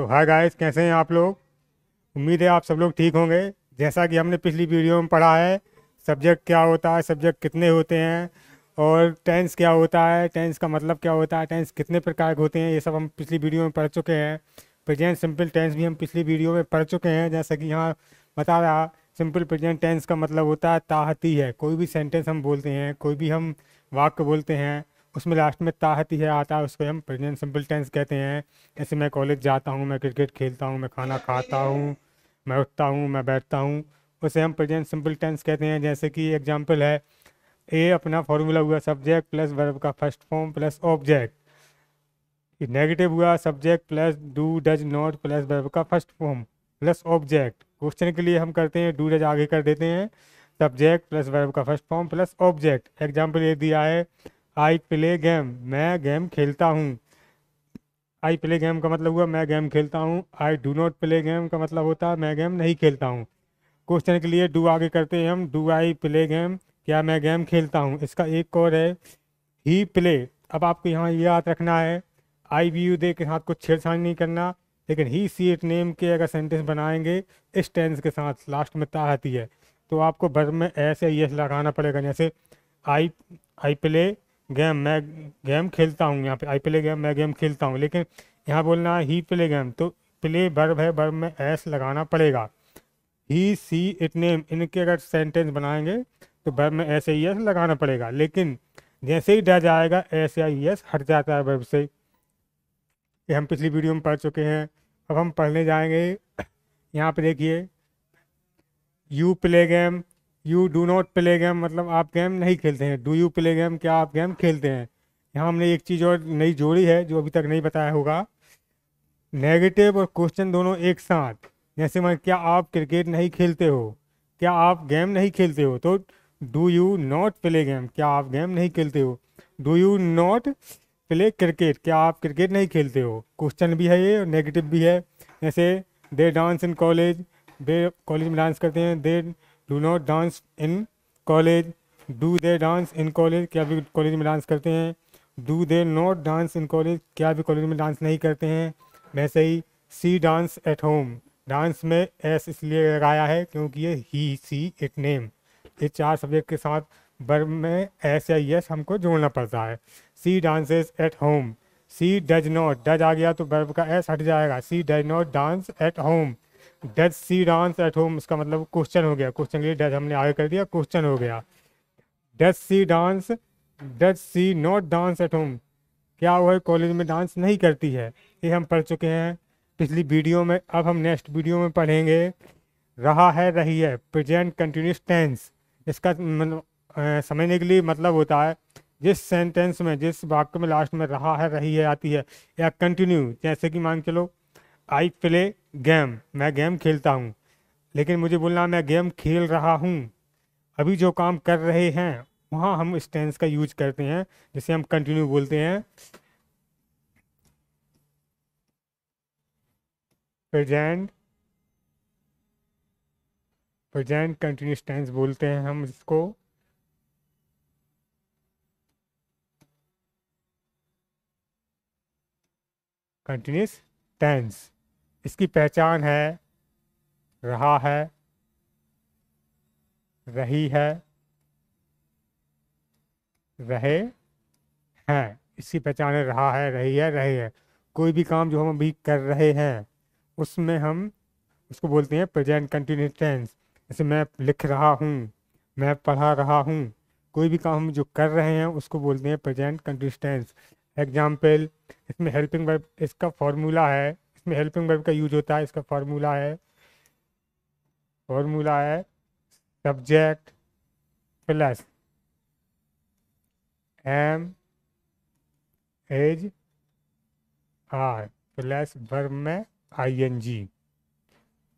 तो hi guys कैसे हैं आप लोग उम्मीद है आप सब लोग ठीक होंगे जैसा कि हमने पिछली वीडियो में पढ़ा है सब्जेक्ट क्या होता है सब्जेक्ट कितने होते हैं और टेंस क्या होता है टेंस का मतलब क्या होता है टेंस कितने प्रकार के होते हैं ये सब हम पिछली वीडियो में पढ़ चुके हैं प्रेजेंट सिंपल टेंस भी हम पिछली वीडियो में पढ़ चुके हैं जैसा कि यहाँ बता रहा सिंपल प्रेजेंट टेंस का मतलब होता है ताहती है कोई भी सेंटेंस हम बोलते हैं कोई भी हम वाक्य बोलते हैं उसमें लास्ट में ताहत है आता है उसको हम प्रेजेंट सिंपल टेंस कहते हैं जैसे मैं कॉलेज जाता हूँ मैं क्रिकेट खेलता हूँ मैं खाना खाता हूँ मैं उठता हूँ मैं बैठता हूँ उसे हम प्रेजेंट सिंपल टेंस कहते हैं जैसे कि एग्जाम्पल है ए अपना फॉर्मूला हुआ सब्जेक्ट प्लस वर्ब का first form plus object negative हुआ subject plus do does not plus verb का first form plus object question के लिए हम करते हैं डू डज आगे कर देते हैं सब्जेक्ट प्लस वर्ब का first form plus object example ये दिया है आई प्ले गेम मैं गेम खेलता हूँ आई प्ले गेम का मतलब हुआ मैं गेम खेलता हूँ I do not play game का मतलब होता है मैं गेम नहीं खेलता हूँ क्वेश्चन के लिए डू आगे करते हैं हम डू आई प्ले गेम क्या मैं गेम खेलता हूँ इसका एक और है ही प्ले अब आपको यहाँ ये याद रखना है आई वी यू दे के साथ कुछ छेड़छाड़ नहीं करना लेकिन ही सी एट नेम के अगर सेंटेंस बनाएंगे इस टेंस के साथ लास्ट में ता आती है तो आपको भर में ऐसे ये लगाना पड़ेगा जैसे आई आई प्ले गेम मैं गेम खेलता हूँ यहाँ पे आई प्ले गेम मैं गेम खेलता हूँ लेकिन यहाँ बोलना है ही प्ले गेम तो प्ले बर्ब है बर्ब में एस लगाना पड़ेगा ही सी इट नेम इनके अगर सेंटेंस बनाएंगे तो बर्ब में ऐसे एस लगाना पड़ेगा लेकिन जैसे ही डर जाएगा ऐसे आई एस हट जाता है बर्ब से ये हम पिछली वीडियो में पढ़ चुके हैं अब हम पढ़ने जाएंगे यहाँ पे देखिए you play game you do not play game मतलब आप गेम नहीं खेलते हैं डू यू प्ले गेम क्या आप गेम खेलते हैं यहाँ हमने एक चीज़ और नई जोड़ी है जो अभी तक नहीं बताया होगा नेगेटिव और क्वेश्चन दोनों एक साथ जैसे मैं क्या आप क्रिकेट नहीं खेलते हो क्या आप गेम नहीं खेलते हो तो do you not play game क्या आप गेम नहीं खेलते हो do you not play cricket क्या आप क्रिकेट नहीं खेलते हो क्वेश्चन भी है ये और नेगेटिव भी है जैसे दे डांस इन कॉलेज वे कॉलेज में डांस करते हैं they do not dance in college do they dance in college क्या भी कॉलेज में डांस करते हैं do they not dance in college क्या भी कॉलेज में डांस नहीं करते हैं वैसे ही she dance at home dance में एस इसलिए लगाया है क्योंकि ये ही सी इट नेम ये चार सब्जेक्ट के साथ बर में एस या यस हमको जोड़ना पड़ता है she dances at home she does not does आ गया तो बर्ब का एस हट जाएगा she does not dance at home does she dance at home उसका मतलब क्वेश्चन हो गया क्वेश्चन के लिए डज हमने आगे कर दिया क्वेश्चन हो गया does she dance does she not dance at home क्या वह कॉलेज में डांस नहीं करती है ये हम पढ़ चुके हैं पिछली वीडियो में अब हम नेक्स्ट वीडियो में पढ़ेंगे रहा है रही है प्रेजेंट कंटिन्यूस टेंस इसका मतलब, समझने के लिए मतलब होता है जिस सेंटेंस में जिस वाक्य में लास्ट में रहा है रही है आती है या कंटिन्यू जैसे कि मान के आई प्ले गेम मैं गेम खेलता हूँ लेकिन मुझे बोलना मैं गेम खेल रहा हूँ अभी जो काम कर रहे हैं वहाँ हम इस टेंस का यूज करते हैं जिसे हम कंटिन्यू बोलते हैं प्रेजेंट प्रेजेंट कंटिन्यूस टेंस बोलते हैं हम इसको कंटिन्यूस टेंस इसकी पहचान है रहा है रही है रहे हैं इसकी पहचान है रहा है रही है रहे है कोई भी काम जो हम अभी कर रहे हैं उसमें हम उसको बोलते हैं प्रेजेंट कंटिन्यूस टेंस जैसे मैं लिख रहा हूँ मैं पढ़ा रहा हूँ कोई भी काम हम जो कर रहे हैं उसको बोलते हैं प्रेजेंट कंटिन्यूस टेंस एग्जाम्पल इसमें हेल्पिंग वर्ब इसका फॉर्मूला है इसमें हेल्पिंग वर्ब का यूज होता है इसका फार्मूला है फॉर्मूला है subject plus am is are plus verb में I N G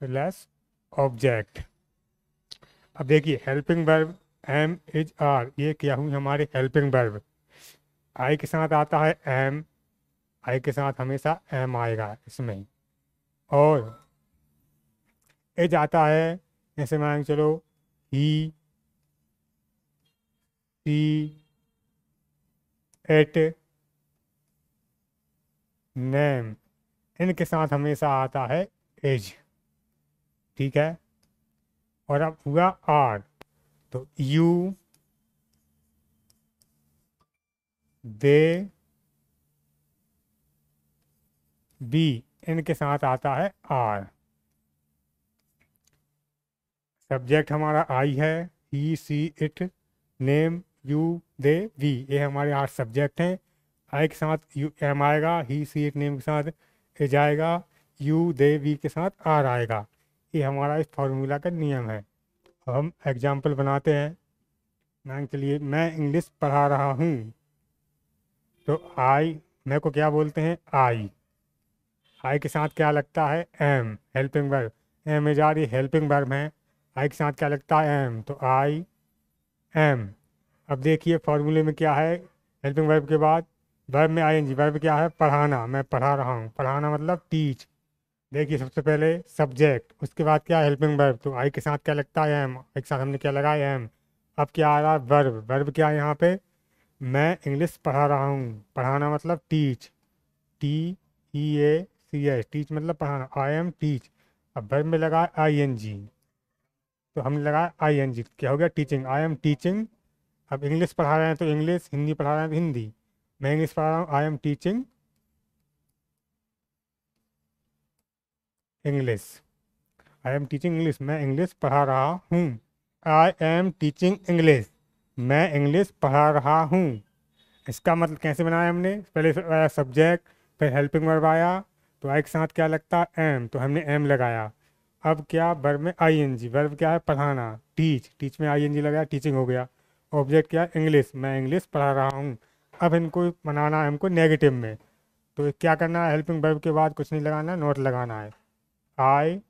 plus object अब देखिए helping verb am is are ये क्या हुई हमारे हेल्पिंग वर्ब आई के साथ आता है एम आई के साथ हमेशा एम आएगा इसमें और एज आता है जैसे मान चलो ही सी एट नेम इनके साथ हमेशा आता है एज ठीक है और अब हुआ आर तो यू दे बी इनके साथ आता है आर सब्जेक्ट हमारा आई है he she it name you they we ये हमारे आठ सब्जेक्ट हैं आई के साथ यू एम आएगा ही सी इट नेम के साथ ए जाएगा यू दे वी के साथ आर आएगा ये हमारा इस फार्मूला का नियम है अब हम एग्जाम्पल बनाते हैं मैं चलिए मैं इंग्लिश पढ़ा रहा हूँ तो आई मैं को क्या बोलते हैं आई आई के साथ क्या लगता है am helping verb am is are ये हेल्पिंग वर्ब है आई के साथ क्या लगता है एम तो आई एम अब देखिए फॉर्मूले में क्या है हेल्पिंग वर्ब के बाद वर्ब में आई एन जी वर्ब क्या है पढ़ाना मैं पढ़ा रहा हूँ पढ़ाना मतलब टीच देखिए सबसे पहले सब्जेक्ट उसके बाद क्या है हेल्पिंग वर्ब तो आई के साथ क्या लगता है एम आई के साथ हमने क्या लगाया एम अब क्या आ रहा है वर्ब वर्ब क्या है यहाँ पे मैं इंग्लिश पढ़ा रहा हूँ पढ़ाना मतलब teach T E A T S teach मतलब पढ़ाना आई एम टीच अब वर्ब में लगा आई एन जी तो हमने लगाया आई एन जी क्या हो गया टीचिंग आई एम टीचिंग अब इंग्लिश पढ़ा रहे हैं तो इंग्लिश हिंदी पढ़ा रहे हैं तो हिंदी मैं इंग्लिश पढ़ा रहा हूँ I am teaching English I am teaching English मैं इंग्लिश पढ़ा रहा हूँ आई एम टीचिंग इंग्लिश मैं इंग्लिश पढ़ा रहा हूँ इसका मतलब कैसे बनाया हमने पहले सब्जेक्ट फिर हेल्पिंग वर्ब आया तो आई के साथ क्या लगता है एम तो हमने एम लगाया अब क्या वर्ब में आई एन जी वर्ब क्या है पढ़ाना टीच टीच में आई एन जी लगाया टीचिंग हो गया ऑब्जेक्ट क्या है इंग्लिश मैं इंग्लिश पढ़ा रहा हूँ अब इनको बनाना है हमको नेगेटिव में तो क्या करना है हेल्पिंग वर्ब के बाद कुछ नहीं लगाना नॉट लगाना है I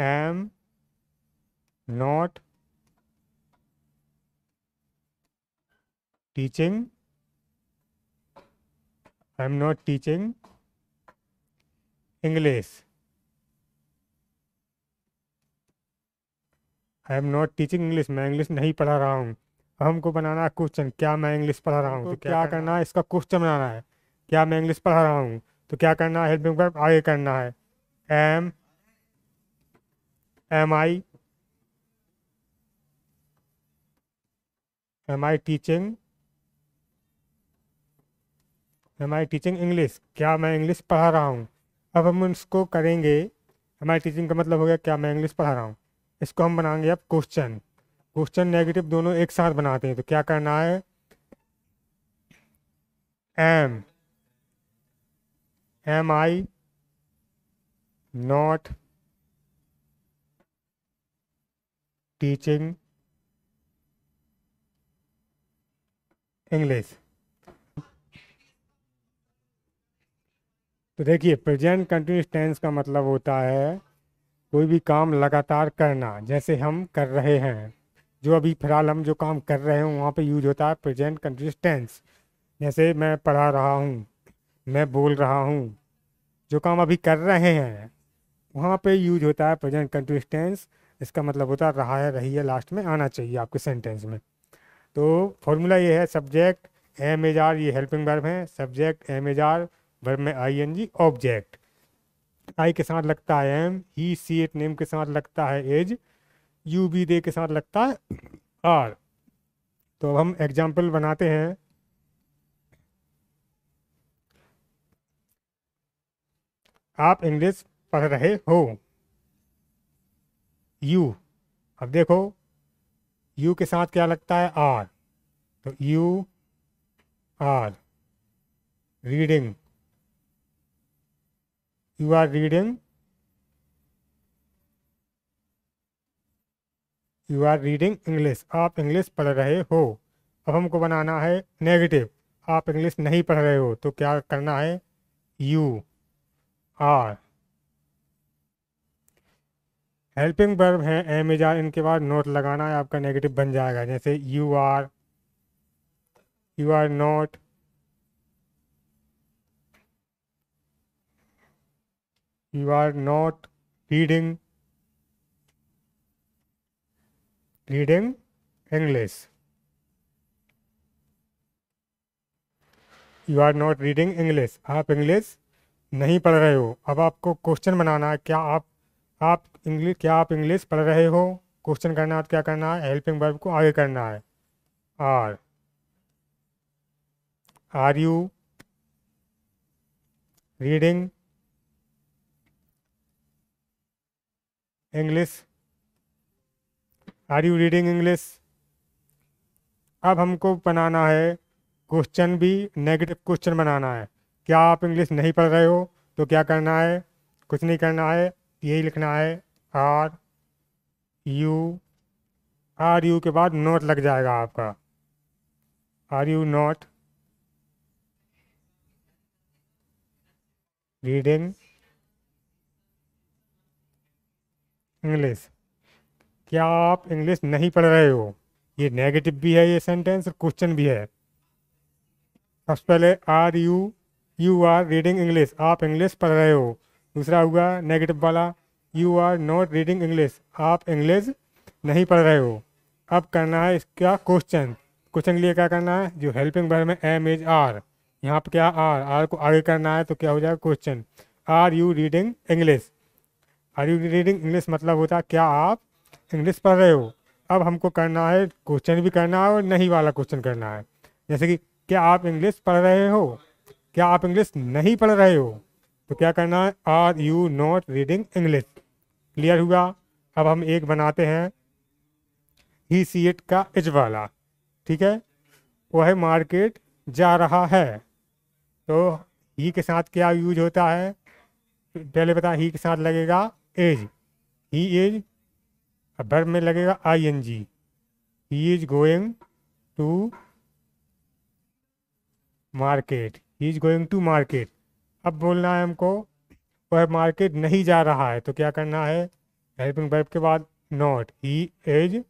am not teaching I am not teaching English. I am not teaching English मैं इंग्लिश नहीं पढ़ा रहा हूँ हमको बनाना है क्वेश्चन क्या मैं इंग्लिश पढ़ा रहा हूँ तो, तो क्या, क्या करना है इसका क्वेश्चन बनाना है क्या मैं इंग्लिश पढ़ा रहा हूँ तो क्या करना है हेल्पिंग वर्ब आगे करना है am am I am I teaching am I teaching English क्या मैं इंग्लिश पढ़ा रहा हूँ अब हम उसको करेंगे हमारी टीचिंग का मतलब हो गया क्या मैं इंग्लिश पढ़ा रहा हूँ इसको हम बनाएंगे अब क्वेश्चन क्वेश्चन नेगेटिव दोनों एक साथ बनाते हैं तो क्या करना है am am I not teaching English तो देखिए प्रेजेंट कंटिन्यूस टेंस का मतलब होता है कोई भी काम लगातार करना जैसे हम कर रहे हैं जो अभी फिलहाल हम जो काम कर रहे हैं वहाँ पे यूज होता है प्रेजेंट कंटिन्यूस टेंस जैसे मैं पढ़ा रहा हूँ मैं बोल रहा हूँ जो काम अभी कर रहे हैं वहाँ पे यूज होता है प्रेजेंट कंटिन्यूस टेंस इसका मतलब होता है रहा है रही है लास्ट में आना चाहिए आपके सेंटेंस में तो फॉर्मूला ये है सब्जेक्ट एम एज आर ये हेल्पिंग वर्ब है subject am is are verb में I N G object I के साथ लगता है am he she it name के साथ लगता है एज यू बी दे के साथ लगता है आर तो अब हम एग्जाम्पल बनाते हैं आप इंग्लिश पढ़ रहे हो यू अब देखो यू के साथ क्या लगता है आर तो you are reading you are reading you are reading English आप इंग्लिश पढ़ रहे हो अब हमको बनाना है नेगेटिव आप इंग्लिश नहीं पढ़ रहे हो तो क्या करना है यू आर हेल्पिंग बर्ब है एम इज आर इनके बाद नोट लगाना है आपका नेगेटिव बन जाएगा जैसे you are you are not you are not reading reading English. You are not reading English आप इंग्लिश नहीं पढ़ रहे हो अब आपको क्वेश्चन बनाना है क्या आप आप इंग्लिश क्या आप इंग्लिश पढ़ रहे हो क्वेश्चन करना है तो क्या करना है हेल्पिंग वर्ब को आगे करना है are are you reading English are you reading English अब हमको बनाना है क्वेश्चन भी नेगेटिव क्वेश्चन बनाना है क्या आप इंग्लिश नहीं पढ़ रहे हो तो क्या करना है कुछ नहीं करना है यही लिखना है आर यू आर यू के बाद नोट लग जाएगा आपका are you not reading English क्या आप इंग्लिश नहीं पढ़ रहे हो ये नेगेटिव भी है ये सेंटेंस और क्वेश्चन भी है सबसे पहले are you you are reading English आप इंग्लिश पढ़ रहे हो दूसरा हुआ नेगेटिव वाला you are not reading English आप इंग्लिश नहीं पढ़ रहे हो अब करना है इसका क्वेश्चन क्वेश्चन के लिए क्या करना है जो हेल्पिंग वर्ब में एम इज आर यहाँ पर क्या आर आर को आगे करना है तो क्या हो जाएगा question are you reading English are you reading English मतलब होता है क्या आप इंग्लिश पढ़ रहे हो अब हमको करना है क्वेश्चन भी करना है और नहीं वाला क्वेश्चन करना है जैसे कि क्या आप इंग्लिश पढ़ रहे हो क्या आप इंग्लिश नहीं पढ़ रहे हो तो क्या करना है are you not reading English clear हुआ अब हम एक बनाते हैं ही सी एट का इज वाला ठीक है वह मार्केट जा रहा है तो ही के साथ क्या यूज होता है पहले बता ही के साथ लगेगा एज ही इज भर में लगेगा I N G he is going to market he is going to market अब बोलना है हमको वह मार्केट नहीं जा रहा है तो क्या करना है हेल्पिंग वर्ब के बाद not he is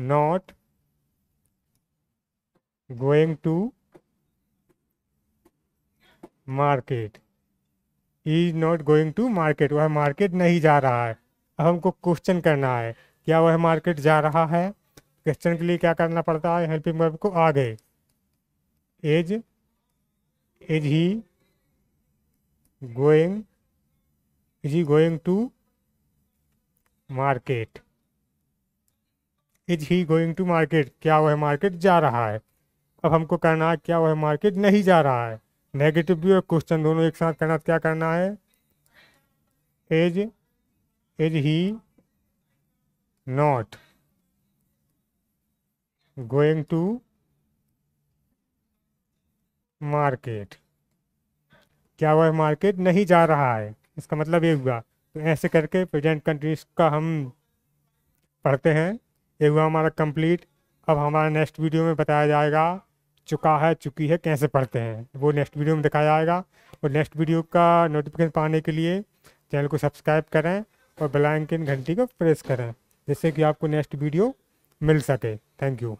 not going to market he is not going to market वह मार्केट नहीं जा रहा है अब हमको क्वेश्चन करना है क्या वह मार्केट जा रहा है क्वेश्चन के लिए क्या करना पड़ता है हेल्पिंग वर्ब को गए is is he going is he going to market is he going to market क्या वह मार्केट जा रहा है अब हमको करना है क्या वह मार्केट नहीं जा रहा है नेगेटिव भी और क्वेश्चन दोनों एक साथ करना तो क्या करना है is is he not going to market क्या वह मार्केट नहीं जा रहा है इसका मतलब ये हुआ तो ऐसे करके प्रेजेंट कंट्रीज का हम पढ़ते हैं ये हुआ हमारा कंप्लीट अब हमारा नेक्स्ट वीडियो में बताया जाएगा चुका है चुकी है कैसे पढ़ते हैं वो नेक्स्ट वीडियो में दिखाया जाएगा और नेक्स्ट वीडियो का नोटिफिकेशन पाने के लिए चैनल को सब्सक्राइब करें और बेलाइकन घंटी को प्रेस करें जिससे कि आपको नेक्स्ट वीडियो मिल सके थैंक यू